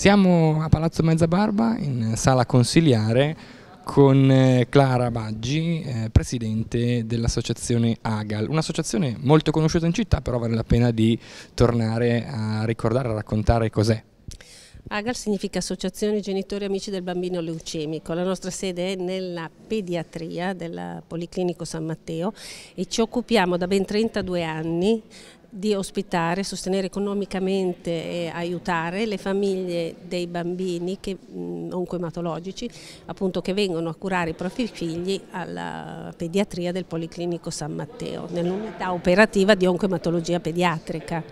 Siamo a Palazzo Mezzabarba in sala consiliare con eh, Clara Baggi, eh, presidente dell'associazione AGAL, un'associazione molto conosciuta in città, però vale la pena di tornare a ricordare, a raccontare cos'è. AGAL significa Associazione Genitori Amici del Bambino Leucemico. La nostra sede è nella pediatria del Policlinico San Matteo e ci occupiamo da ben 32 anni di ospitare, sostenere economicamente e aiutare le famiglie dei bambini che, oncoematologici appunto, che vengono a curare i propri figli alla pediatria del Policlinico San Matteo, nell'unità operativa di oncoematologia pediatrica.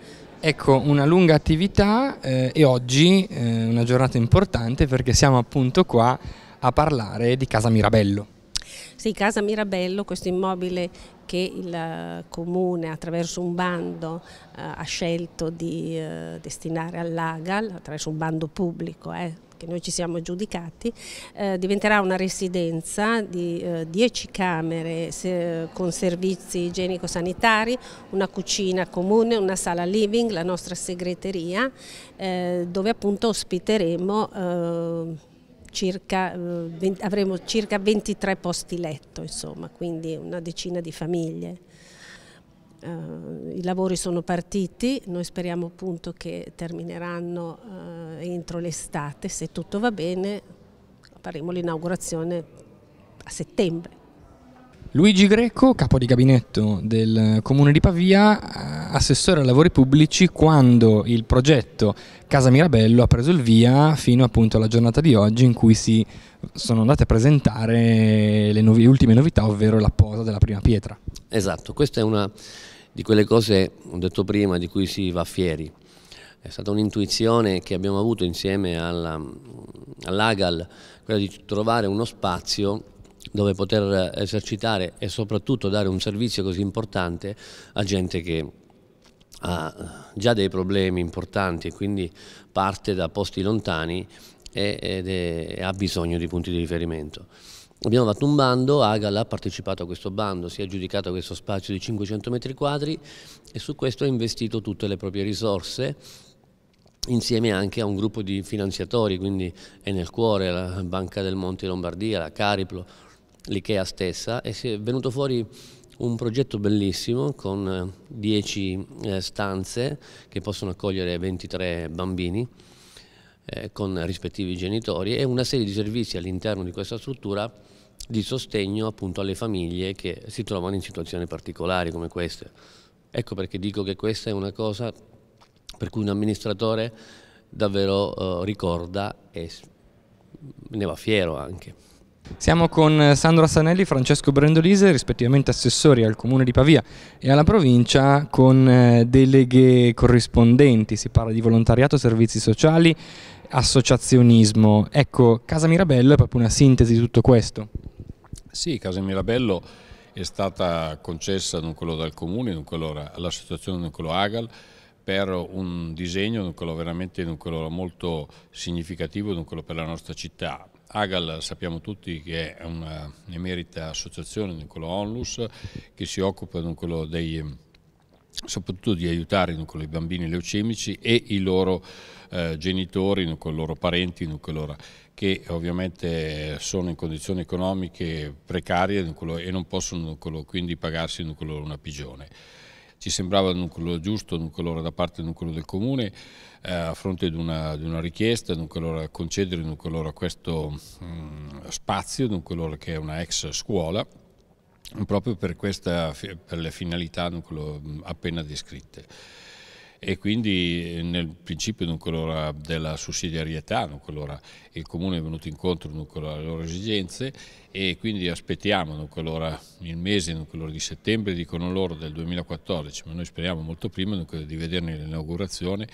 Ecco, una lunga attività eh, e oggi eh, una giornata importante perché siamo appunto qua a parlare di Casa Mirabello. Sì, Casa Mirabello, questo immobile che il Comune attraverso un bando eh, ha scelto di eh, destinare all'Agal, attraverso un bando pubblico, eh, che noi ci siamo giudicati, eh, diventerà una residenza di 10 eh, camere se, con servizi igienico-sanitari, una cucina comune, una sala living, la nostra segreteria, eh, dove appunto ospiteremo circa, eh, avremo circa 23 posti letto, insomma, quindi una decina di famiglie. Uh, I lavori sono partiti, noi speriamo appunto che termineranno uh, entro l'estate, se tutto va bene faremo l'inaugurazione a settembre. Luigi Greco, capo di gabinetto del Comune di Pavia, eh, assessore ai lavori pubblici quando il progetto Casa Mirabello ha preso il via fino appunto alla giornata di oggi in cui si sono andate a presentare le, novi, le ultime novità, ovvero la posa della prima pietra. Esatto, questa è una di quelle cose, ho detto prima, di cui si va fieri. È stata un'intuizione che abbiamo avuto insieme all'Agal, quella di trovare uno spazio dove poter esercitare e soprattutto dare un servizio così importante a gente che ha già dei problemi importanti e quindi parte da posti lontani e, è, ha bisogno di punti di riferimento. Abbiamo fatto un bando, Agal ha partecipato a questo bando, si è aggiudicato questo spazio di 500 metri quadri e su questo ha investito tutte le proprie risorse insieme anche a un gruppo di finanziatori, quindi è nel cuore la Banca del Monte Lombardia, la Cariplo, l'IKEA stessa e si è venuto fuori un progetto bellissimo con 10 eh, eh, stanze che possono accogliere 23 bambini eh, con rispettivi genitori e una serie di servizi all'interno di questa struttura di sostegno appunto alle famiglie che si trovano in situazioni particolari come queste. Ecco perché dico che questa è una cosa per cui un amministratore davvero eh, ricorda e ne va fiero anche. Siamo con eh, Sandro Assanelli e Francesco Brendolise, rispettivamente assessori al Comune di Pavia e alla provincia, con eh, deleghe corrispondenti, si parla di volontariato, servizi sociali, associazionismo. Ecco, Casa Mirabello è proprio una sintesi di tutto questo. Sì, Casa Mirabello è stata concessa non quello dal Comune, non quello all'associazione, non quello AGAL, per un disegno, non quello veramente non quello molto significativo, non quello per la nostra città Agal sappiamo tutti che è una emerita associazione di onlus che si occupa dei, soprattutto di aiutare i bambini leucemici e i loro eh, genitori, i loro parenti, loro, che ovviamente sono in condizioni economiche precarie e non possono quindi pagarsi una pigione ci sembrava il nucleo giusto, il nucleo da parte del nucleo del comune, eh, a fronte di una, di una richiesta, dunque concedere dunque allora questo mh, mm, spazio, dunque che è una ex scuola, proprio per, questa, per le finalità dunque, mm, appena descritte e quindi eh, nel principio dunque, della sussidiarietà dunque, il Comune è venuto incontro dunque, alle loro esigenze e quindi aspettiamo dunque, il mese dunque, di settembre, dicono loro, del 2014, ma noi speriamo molto prima di vederne l'inaugurazione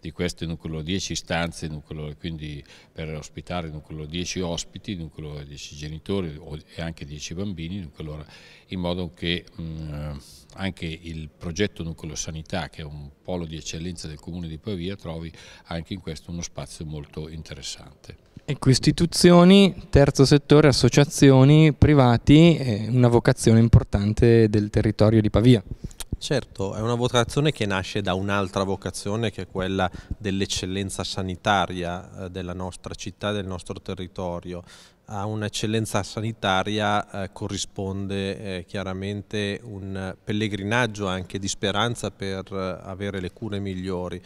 di queste nucleo 10 stanze, nucleo, quindi per ospitare nucleo 10 ospiti, nucleo 10 genitori e anche 10 bambini, nucleo, in modo che mh, anche il progetto Nucleo Sanità, che è un polo di eccellenza del comune di Pavia, trovi anche in questo uno spazio molto interessante. Ecco, istituzioni, terzo settore, associazioni, privati, una vocazione importante del territorio di Pavia. Certo, è una vocazione che nasce da un'altra vocazione che è quella dell'eccellenza sanitaria eh, della nostra città, del nostro territorio a un'eccellenza sanitaria eh, corrisponde eh, chiaramente un pellegrinaggio anche di speranza per eh, avere le cure migliori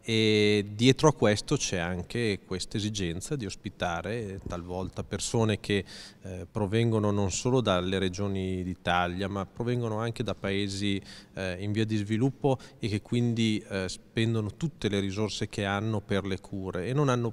e dietro a questo c'è anche questa esigenza di ospitare eh, talvolta persone che eh, provengono non solo dalle regioni d'Italia ma provengono anche da paesi in via di sviluppo e che quindi spendono tutte le risorse che hanno per le cure e non hanno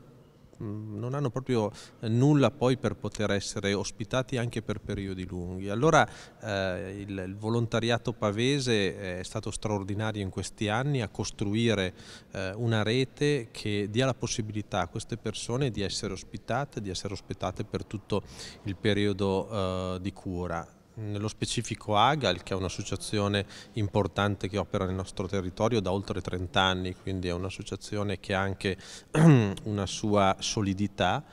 Mm, non hanno proprio eh, nulla poi per poter essere ospitati anche per periodi lunghi. Allora eh, il, il, volontariato pavese eh, è stato straordinario in questi anni a costruire eh, una rete che dia la possibilità a queste persone di essere ospitate, di essere ospitate per tutto il periodo eh, di cura nello specifico AGAL, che è un'associazione importante che opera nel nostro territorio da oltre 30 anni, quindi è un'associazione che ha anche una sua solidità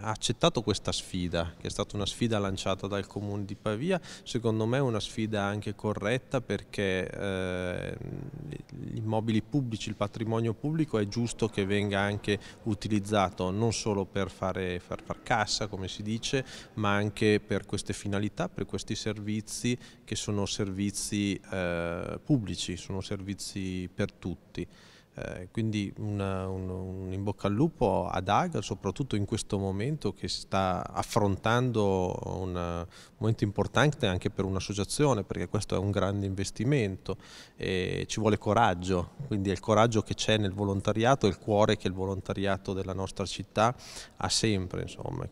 ha accettato questa sfida, che è stata una sfida lanciata dal Comune di Pavia, secondo me è una sfida anche corretta perché eh, gli immobili pubblici, il patrimonio pubblico è giusto che venga anche utilizzato non solo per fare, far, far cassa, come si dice, ma anche per queste finalità, per questi servizi che sono servizi eh, pubblici, sono servizi per tutti. Eh, quindi una, un, un, in bocca al lupo ad Aga, soprattutto in questo momento che sta affrontando un momento importante anche per un'associazione, perché questo è un grande investimento e ci vuole coraggio, quindi è il coraggio che c'è nel volontariato, il cuore che il volontariato della nostra città ha sempre. Insomma.